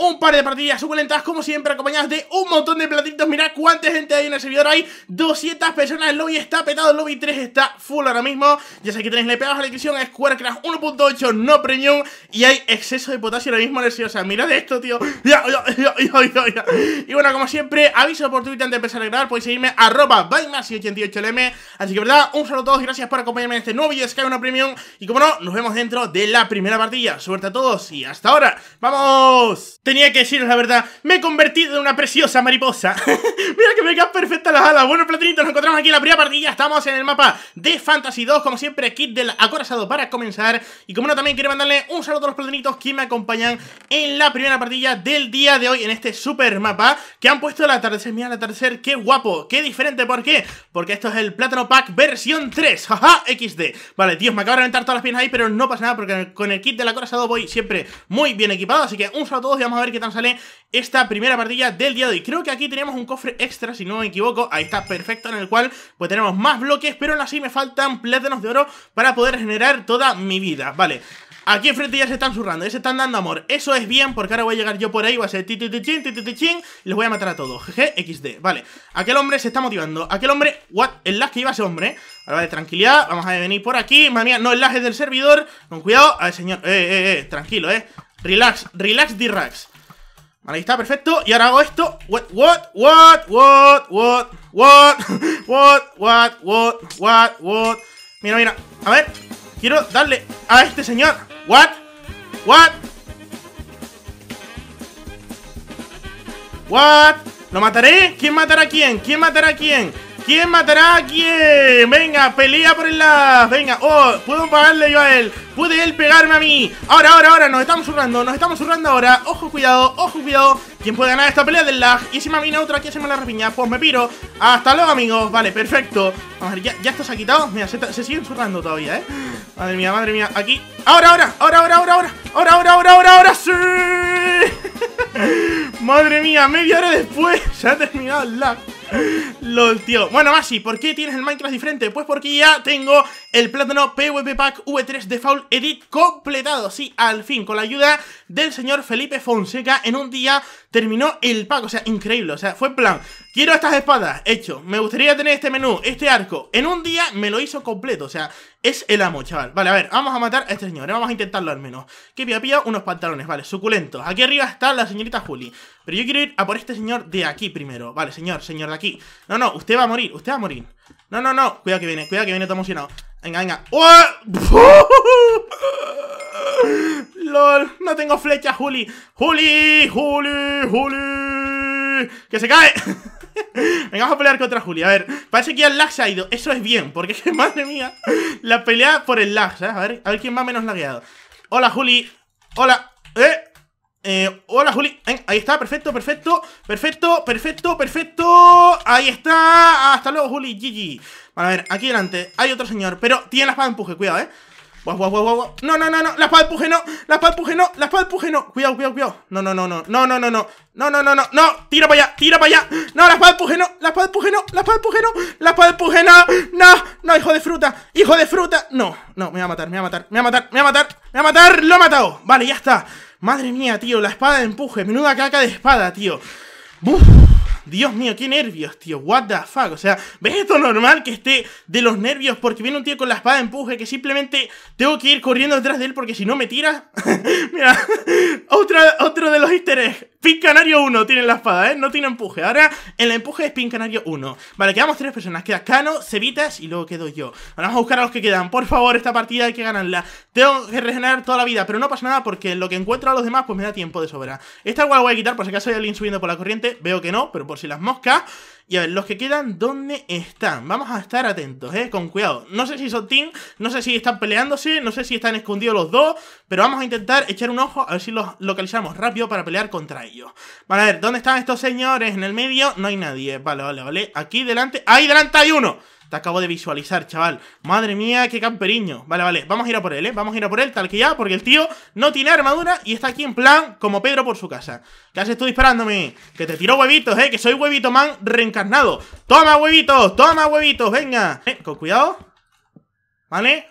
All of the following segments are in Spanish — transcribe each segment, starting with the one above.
un par de partidas lentas, como siempre acompañadas de un montón de platitos Mirad cuánta gente hay en el servidor, hay 200 personas, el lobby está petado, el lobby 3 está full ahora mismo Ya sé que tenéis le pegados a la descripción. es 1.8 no premium y hay exceso de potasio ahora mismo en o sea, mirad esto tío Y bueno, como siempre, aviso por Twitter antes de empezar a grabar, podéis seguirme arroba 88 lm Así que verdad, un saludo a todos, gracias por acompañarme en este nuevo vídeo de Sky 1 Premium Y como no, nos vemos dentro de la primera partida, suerte a todos y hasta ahora, ¡vamos! Tenía que deciros la verdad. Me he convertido en una preciosa mariposa. Mira que me quedan perfectas las alas. Bueno, platinitos, nos encontramos aquí en la primera partida. Estamos en el mapa de Fantasy 2. Como siempre, kit del acorazado para comenzar. Y como no, también quiero mandarle un saludo a los platinitos que me acompañan en la primera partida del día de hoy. En este super mapa que han puesto la atardecer. Mira el atardecer, qué guapo, qué diferente. ¿Por qué? Porque esto es el platano Pack versión 3. Jaja, XD. Vale, Dios, me acabo de reventar todas las piernas ahí, pero no pasa nada porque con el kit del acorazado voy siempre muy bien equipado. Así que un saludo a todos y vamos a a ver qué tal sale esta primera partida del día de hoy. Creo que aquí tenemos un cofre extra, si no me equivoco. Ahí está, perfecto, en el cual pues tenemos más bloques, pero aún así me faltan plátanos de oro para poder generar toda mi vida. Vale, Aquí enfrente ya se están zurrando, ya se están dando amor Eso es bien, porque ahora voy a llegar yo por ahí Voy a ser ti tititichín Y les voy a matar a todos, jeje, XD, vale Aquel hombre se está motivando, aquel hombre What, el lag que iba ese hombre, eh. ahora de tranquilidad Vamos a venir por aquí, madre mía, no, el lag del servidor Con cuidado, Al señor, eh, eh, eh Tranquilo, eh, Relax, relax, D-Rax. Vale, ahí está, perfecto. Y ahora hago esto. What, what, what, what, what, what, what, what, what, what, what. Mira, mira. A ver, quiero darle a este señor. What, what, what. ¿Lo mataré? ¿Quién matará a quién? ¿Quién matará a quién? ¿Quién matará a quién? Venga, pelea por el lag Venga, oh, puedo pagarle yo a él. Puede él pegarme a mí. Ahora, ahora, ahora, nos estamos zurrando, nos estamos zurrando ahora. Ojo, cuidado, ojo, cuidado. ¿Quién puede ganar esta pelea del lag? Y si me viene otra que se me la repiña, pues me piro. Hasta luego, amigos. Vale, perfecto. A ver, ya, esto se ha quitado. Mira, se, siguen zurrando todavía, ¿eh? Madre mía, madre mía. Aquí. Ahora, ahora, ahora, ahora, ahora, ahora. Ahora, ahora, ahora, ahora, ahora. Sí. madre mía, media hora después se ha terminado el lag. LOL, tío. Bueno, Masi, ¿por qué tienes el Minecraft diferente? Pues porque ya tengo el plátano PvP Pack V3 Default Edit completado, sí, al fin, con la ayuda del señor Felipe Fonseca, en un día terminó el pack, o sea, increíble, o sea, fue plan, quiero estas espadas, hecho, me gustaría tener este menú, este arco, en un día me lo hizo completo, o sea, es el amo, chaval Vale, a ver, vamos a matar a este señor, eh, vamos a intentarlo al menos Que pilla pilla unos pantalones, vale, suculentos Aquí arriba está la señorita Juli Pero yo quiero ir a por este señor de aquí primero Vale, señor, señor de aquí No, no, usted va a morir, usted va a morir no, no, no. Cuidado que viene, cuidado que viene está emocionado. Venga, venga. ¡Lol! No tengo flecha, Juli. ¡Juli! ¡Juli! ¡Juli! ¡Que se cae! Venga, vamos a pelear contra Juli. A ver, parece que ya el lag se ha ido. Eso es bien, porque es que, madre mía, la pelea por el lag, ¿sabes? A ver, a ver quién va menos lagueado. Hola, Juli. Hola. ¡Eh! Eh, hola Juli, ahí está, perfecto, perfecto, perfecto, perfecto, perfecto. Ahí está, hasta luego Juli, GG. Vale, a ver, aquí delante hay otro señor, pero tiene la espada de empuje, cuidado, eh. buah, buah, No, no, no, no, la espada de empuje no, la espada de empuje no, la espada de empuje no. Cuidado, cuidado, cuidado. No, no, no, no, no, no, no, no, no, no, no, no, no, tira para allá, tira para allá. No, la espada de empuje no, la espada de empuje no, la espada de empuje no, la espada de empuje no, no, no, hijo de fruta, hijo de fruta. No, no, me va a matar, me va a matar, me va a matar, me va a matar, me va a matar, lo he matado. Vale, ya está. Madre mía, tío, la espada de empuje. Menuda caca de espada, tío. Dios mío, qué nervios, tío. What the fuck. O sea, ¿ves esto normal que esté de los nervios porque viene un tío con la espada de empuje que simplemente tengo que ir corriendo detrás de él porque si no me tira? Mira, otro de los easter Pin Canario 1 tiene la espada, ¿eh? No tiene empuje. Ahora el empuje es Pin Canario 1. Vale, quedamos tres personas. Queda Cano, Cevitas y luego quedo yo. Ahora Vamos a buscar a los que quedan. Por favor, esta partida hay que ganarla. Tengo que regenerar toda la vida, pero no pasa nada porque lo que encuentro a los demás pues me da tiempo de sobra. Esta igual voy a quitar por si acaso hay alguien subiendo por la corriente. Veo que no, pero por si las moscas... Y a ver, los que quedan, ¿dónde están? Vamos a estar atentos, ¿eh? Con cuidado. No sé si son team, no sé si están peleándose, no sé si están escondidos los dos, pero vamos a intentar echar un ojo a ver si los localizamos rápido para pelear contra ellos. Vale, a ver, ¿dónde están estos señores? En el medio no hay nadie. Vale, vale, vale. Aquí delante... ¡Ahí delante hay uno! Te acabo de visualizar, chaval. Madre mía, qué camperiño. Vale, vale, vamos a ir a por él, ¿eh? Vamos a ir a por él, tal que ya, porque el tío no tiene armadura y está aquí en plan como Pedro por su casa. ¿Qué haces tú disparándome? Que te tiro huevitos, ¿eh? Que soy huevito man reencarnado. ¡Toma huevitos! ¡Toma huevitos! ¡Venga! Eh, con cuidado. ¿Vale?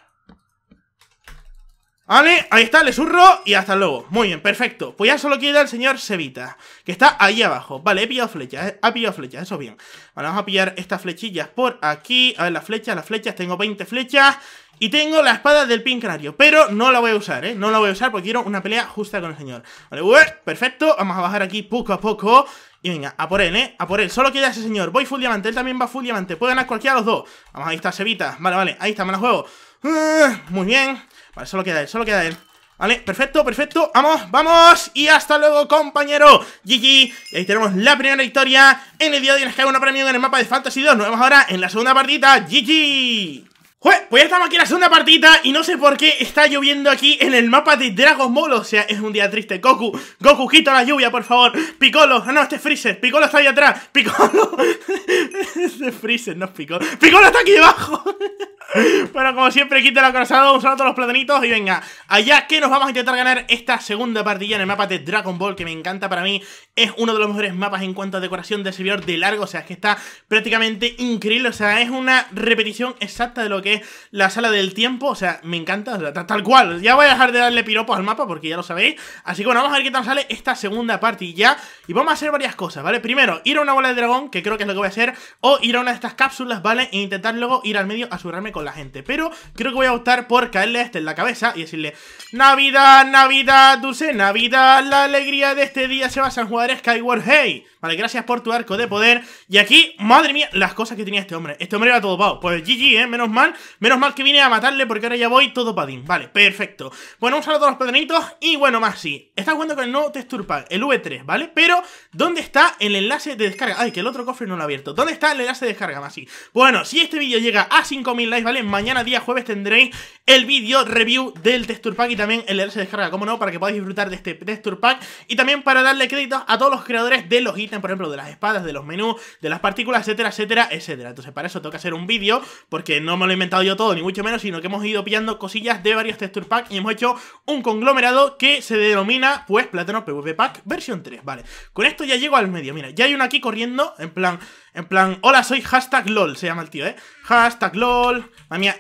Vale, ahí está, le zurro y hasta luego. Muy bien, perfecto. Pues ya solo queda el señor Sevita, que está ahí abajo. Vale, he pillado flechas, eh, ha pillado flechas, eso bien. Vale, vamos a pillar estas flechillas por aquí. A ver, las flechas, las flechas, tengo 20 flechas. Y tengo la espada del pin canario, pero no la voy a usar, ¿eh? No la voy a usar porque quiero una pelea justa con el señor. Vale, perfecto. Vamos a bajar aquí poco a poco. Y venga, a por él, ¿eh? A por él. Solo queda ese señor. Voy full diamante, él también va full diamante. Puede ganar cualquiera de los dos. Vamos, ahí está Sevita. Vale, vale, ahí está, me la juego. Ah, muy bien solo queda él, solo queda él Vale, perfecto, perfecto, vamos, vamos Y hasta luego, compañero GG, y ahí tenemos la primera victoria En el día de hoy nos una premium en el mapa de Fantasy 2 Nos vemos ahora en la segunda partida GG pues ya estamos aquí en la segunda partida y no sé por qué está lloviendo aquí en el mapa de Dragon Ball, o sea, es un día triste. Goku, Goku, quita la lluvia, por favor. Piccolo, ah, no, este es Freezer. Piccolo está ahí atrás. Piccolo. este es Freezer, no es Picolo Piccolo está aquí debajo. bueno, como siempre, quita la corazón, a todos los platanitos y venga, allá que nos vamos a intentar ganar esta segunda partida en el mapa de Dragon Ball, que me encanta para mí, es uno de los mejores mapas en cuanto a decoración de servidor de largo, o sea, es que está prácticamente increíble, o sea, es una repetición exacta de lo que es la sala del tiempo, o sea, me encanta, tal cual, ya voy a dejar de darle piropos al mapa porque ya lo sabéis, así que bueno, vamos a ver qué tal sale esta segunda partida y vamos a hacer varias cosas, ¿vale? Primero, ir a una bola de dragón, que creo que es lo que voy a hacer, o ir a una de estas cápsulas, ¿vale? E intentar luego ir al medio a asegurarme con la gente. Pero creo que voy a optar por caerle a este en la cabeza y decirle Navidad, Navidad, dulce Navidad, la alegría de este día se basa en jugar Skyward Hey. Vale, gracias por tu arco de poder. Y aquí, madre mía, las cosas que tenía este hombre. Este hombre era todo pao Pues GG, ¿eh? Menos mal. Menos mal que vine a matarle porque ahora ya voy todo padín. Vale, perfecto. Bueno, un saludo a los padrinitos. Y bueno, más si, Estás jugando con el nuevo Texture el V3, ¿vale? Pero, ¿dónde está el enlace de descarga? Ay, que el otro cofre no lo ha abierto. ¿Dónde está el enlace de descarga, más sí? Bueno, si este vídeo llega a 5000 likes, Mañana día jueves tendréis el vídeo review del Texture Pack y también el enlace se descarga, como no, para que podáis disfrutar de este Texture Pack. Y también para darle créditos a todos los creadores de los ítems, por ejemplo, de las espadas, de los menús, de las partículas, etcétera, etcétera, etcétera. Entonces para eso toca hacer un vídeo, porque no me lo he inventado yo todo, ni mucho menos, sino que hemos ido pillando cosillas de varios Texture Pack y hemos hecho un conglomerado que se denomina, pues, Plátano PvP Pack versión 3, vale. Con esto ya llego al medio, mira, ya hay uno aquí corriendo, en plan, en plan, hola, soy hashtag LOL, se llama el tío, ¿eh? Hashtag LOL,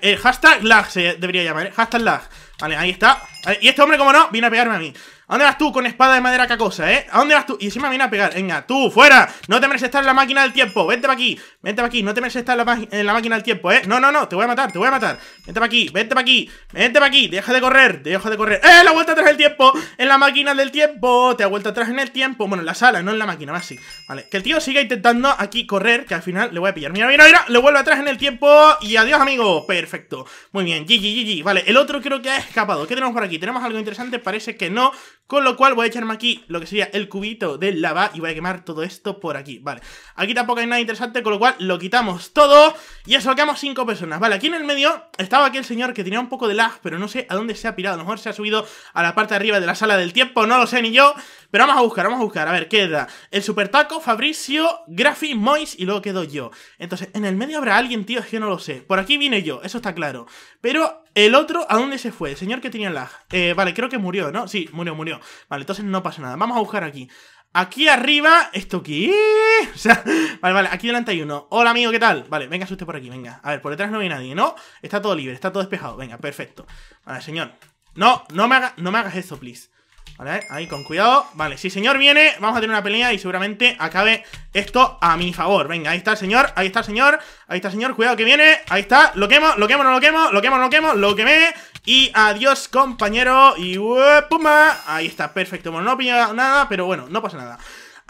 el hashtag lag se debería llamar, ¿eh? Hashtag lag. Vale, ahí está. y este hombre, como no, viene a pegarme a mí. ¿A dónde vas tú con espada de madera cacosa, eh? ¿A dónde vas tú? Y encima me viene a pegar. Venga, tú, fuera. No te mereces estar en la máquina del tiempo. Vente para aquí. Vente para aquí. No te mereces estar en la, máquina del tiempo, eh. No, no, no. Te voy a matar, te voy a matar. Vente para aquí, vente para aquí. Vente para aquí. Deja de correr, deja de correr. ¡Eh! La vuelta atrás del tiempo. En la máquina del tiempo. Te ha vuelto atrás en el tiempo. Bueno, en la sala, no en la máquina, más así. Vale. Que el tío siga intentando aquí correr, que al final le voy a pillar. Mira, mira, mira. Le vuelve atrás en el tiempo. Y adiós, amigo. Perfecto. Muy bien. GG, Vale. El otro creo que ha escapado. ¿Qué tenemos por aquí? ¿Tenemos algo interesante? Parece que no. Con lo cual voy a echarme aquí lo que sería el cubito de lava y voy a quemar todo esto por aquí, vale. Aquí tampoco hay nada interesante, con lo cual lo quitamos todo y eso, quedamos cinco personas. Vale, aquí en el medio estaba aquel señor que tenía un poco de lag, pero no sé a dónde se ha pirado. A lo mejor se ha subido a la parte de arriba de la sala del tiempo, no lo sé ni yo. Pero vamos a buscar, vamos a buscar. A ver, queda el Super Taco, Fabricio, Graffy, Mois y luego quedo yo. Entonces, en el medio habrá alguien, tío, es que no lo sé. Por aquí vine yo, eso está claro. Pero el otro, ¿a dónde se fue? El señor que tenía lag. Eh, vale, creo que murió, ¿no? Sí, murió, murió. Vale, entonces no pasa nada. Vamos a buscar aquí. Aquí arriba, ¿esto aquí O sea, vale, vale, aquí delante hay uno Hola amigo, ¿qué tal? Vale, venga usted por aquí, venga A ver, por detrás no hay nadie, ¿no? Está todo libre, está todo despejado Venga, perfecto Vale, señor No, no me, no me hagas eso, please Vale, ahí con cuidado. Vale, si señor viene, vamos a tener una pelea y seguramente acabe esto a mi favor. Venga, ahí está el señor, ahí está el señor, ahí está el señor, cuidado que viene, ahí está, lo quemo, lo quemo, no lo quemo, lo quemo, no lo quemo, lo quemé. Y adiós, compañero. Y uh, puma. Ahí está, perfecto. Bueno, no pillado nada, pero bueno, no pasa nada.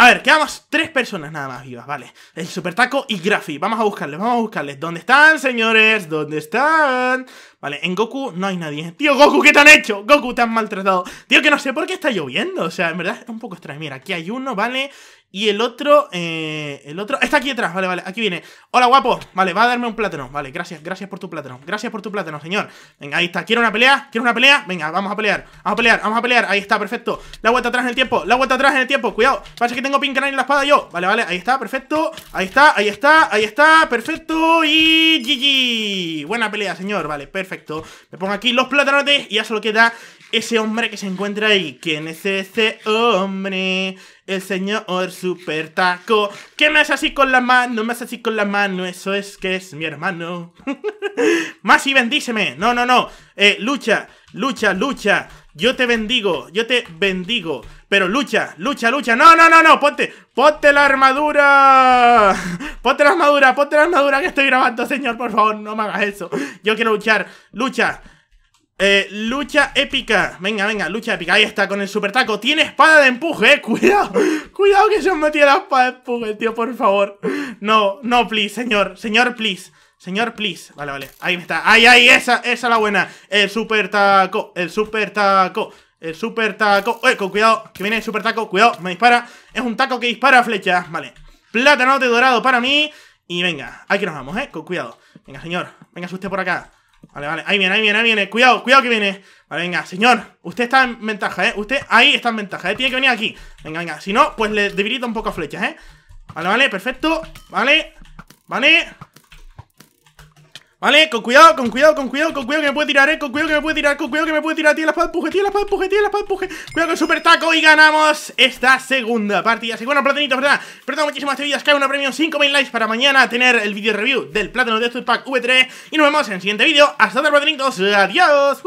A ver, quedamos tres personas nada más vivas, vale. El Super Taco y Graffi. Vamos a buscarles, vamos a buscarles. ¿Dónde están, señores? ¿Dónde están? Vale, en Goku no hay nadie. Tío, Goku, ¿qué te han hecho? Goku, te han maltratado. Tío, que no sé por qué está lloviendo. O sea, en verdad es un poco extraño. Mira, aquí hay uno, ¿vale? Y el otro, eh, el otro, está aquí atrás, vale, vale, aquí viene. Hola, guapo, vale, va a darme un plátano, vale, gracias, gracias por tu plátano, gracias por tu plátano, señor. Venga, ahí está, ¿quiere una pelea? ¿Quiere una pelea? Venga, vamos a pelear, vamos a pelear, vamos a pelear, ahí está, perfecto. La vuelta atrás en el tiempo, la vuelta atrás en el tiempo, cuidado, parece que tengo Pincanay en la espada yo, vale, vale, ahí está, perfecto, ahí está, ahí está, ahí está, perfecto, y GG. Buena pelea, señor, vale, perfecto. Me pongo aquí los plátanos y ya solo queda ese hombre que se encuentra ahí. ¿Quién es ese hombre? El señor Super Taco. ¿Qué me haces así con la mano? Me haces así con la mano. Eso es que es mi hermano. Más y bendíceme. No, no, no. Eh, lucha, lucha, lucha. Yo te bendigo, yo te bendigo. Pero lucha, lucha, lucha. No, no, no, no. Ponte, ponte la armadura. Ponte la armadura, ponte la armadura que estoy grabando, señor. Por favor, no me hagas eso. Yo quiero luchar. Lucha. Eh, lucha épica. Venga, venga, lucha épica. Ahí está, con el super taco. Tiene espada de empuje, eh. Cuidado, cuidado que se han metido la espada de empuje, tío, por favor. No, no, please, señor. Señor, please. Señor, please. Vale, vale. Ahí me está. Ahí, ahí, esa, esa la buena. El super taco, el super taco. El super taco. Eh, con cuidado, que viene el super taco. Cuidado, me dispara. Es un taco que dispara flechas. Vale. Plátano de dorado para mí. Y venga, aquí nos vamos, eh. Con cuidado. Venga, señor. Venga, usted por acá. Vale, vale. Ahí viene, ahí viene, ahí viene. Cuidado, cuidado que viene. Vale, venga, señor. Usted está en ventaja, ¿eh? Usted ahí está en ventaja, ¿eh? Tiene que venir aquí. Venga, venga. Si no, pues le debilita un poco flechas, ¿eh? Vale, vale, perfecto. Vale. Vale. Vale, con cuidado, con cuidado, con cuidado, con cuidado que me puede tirar, eh Con cuidado que me puede tirar, con cuidado que me puede tirar Tiene la espada, empuje, tiene la espada, empuje, tiene la espada, empuje Cuidado con super taco y ganamos esta segunda partida Así que bueno, platanitos, ¿verdad? Perdón muchísimas este vídeo, cae una premium 5000 likes para mañana Tener el vídeo review del plátano de Pack V3 Y nos vemos en el siguiente vídeo Hasta luego platanitos, adiós